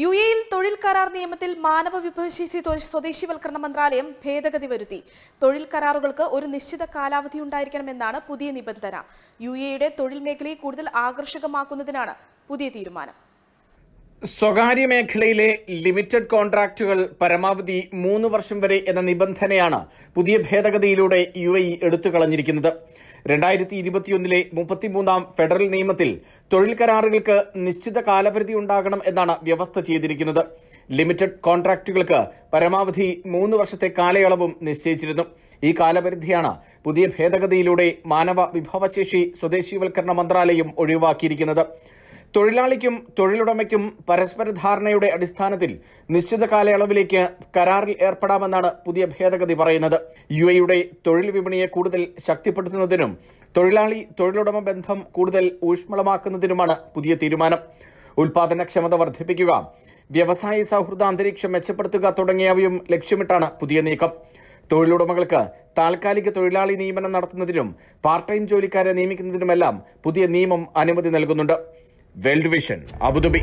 U എയിൽ തൊഴിൽ കരാർ നിയമത്തിൽ മാനവ വിഭവശേഷി സ്വദേശിവൽക്കരണ മന്ത്രാലയം ഭേദഗതി വരുത്തി തൊഴിൽ കരാറുകൾക്ക് ഒരു നിശ്ചിത കാലാവധി ഉണ്ടായിരിക്കണമെന്നാണ് പുതിയ നിബന്ധന യു എയുടെ തൊഴിൽ മേഖലയെ കൂടുതൽ ആകർഷകമാക്കുന്നതിനാണ് പുതിയ തീരുമാനം സ്വകാര്യ മേഖലയിലെ ലിമിറ്റഡ് കോൺട്രാക്റ്റുകൾ പരമാവധി മൂന്ന് വർഷം വരെ എന്ന നിബന്ധനയാണ് പുതിയ ഭേദഗതിയിലൂടെ യു എ എടുത്തു കളഞ്ഞിരിക്കുന്നത് രണ്ടായിരത്തി ഇരുപത്തിയൊന്നിലെ മുപ്പത്തിമൂന്നാം ഫെഡറൽ നിയമത്തിൽ തൊഴിൽ കരാറുകൾക്ക് നിശ്ചിത കാലപരിധി ഉണ്ടാകണം എന്നാണ് വ്യവസ്ഥ ചെയ്തിരിക്കുന്നത് ലിമിറ്റഡ് കോൺട്രാക്റ്റുകൾക്ക് പരമാവധി മൂന്ന് വർഷത്തെ കാലയളവും നിശ്ചയിച്ചിരുന്നു ഈ കാലപരിധിയാണ് പുതിയ ഭേദഗതിയിലൂടെ മാനവ വിഭവശേഷി സ്വദേശീവൽക്കരണ മന്ത്രാലയം ഒഴിവാക്കിയിരിക്കുന്നത് തൊഴിലാളിക്കും തൊഴിലുടമയ്ക്കും പരസ്പര ധാരണയുടെ അടിസ്ഥാനത്തിൽ നിശ്ചിത കാലയളവിലേക്ക് കരാറിൽ ഏർപ്പെടാമെന്നാണ് പുതിയ ഭേദഗതി പറയുന്നത് യു എയുടെ തൊഴിൽ വിപണിയെ കൂടുതൽ ശക്തിപ്പെടുത്തുന്നതിനും തൊഴിലാളി തൊഴിലുടമ ബന്ധം കൂടുതൽ ഊഷ്മളമാക്കുന്നതിനുമാണ് പുതിയ തീരുമാനം ഉൽപാദനക്ഷമത വർദ്ധിപ്പിക്കുക വ്യവസായ സൗഹൃദ അന്തരീക്ഷം മെച്ചപ്പെടുത്തുക തുടങ്ങിയവയും ലക്ഷ്യമിട്ടാണ് പുതിയ നീക്കം തൊഴിലുടമകൾക്ക് താൽക്കാലിക തൊഴിലാളി നിയമനം നടത്തുന്നതിനും പാർട്ട് ടൈം ജോലിക്കാരെ നിയമിക്കുന്നതിനുമെല്ലാം പുതിയ നിയമം അനുമതി നൽകുന്നുണ്ട് వెల్డ్ విషన్ అబుదుబి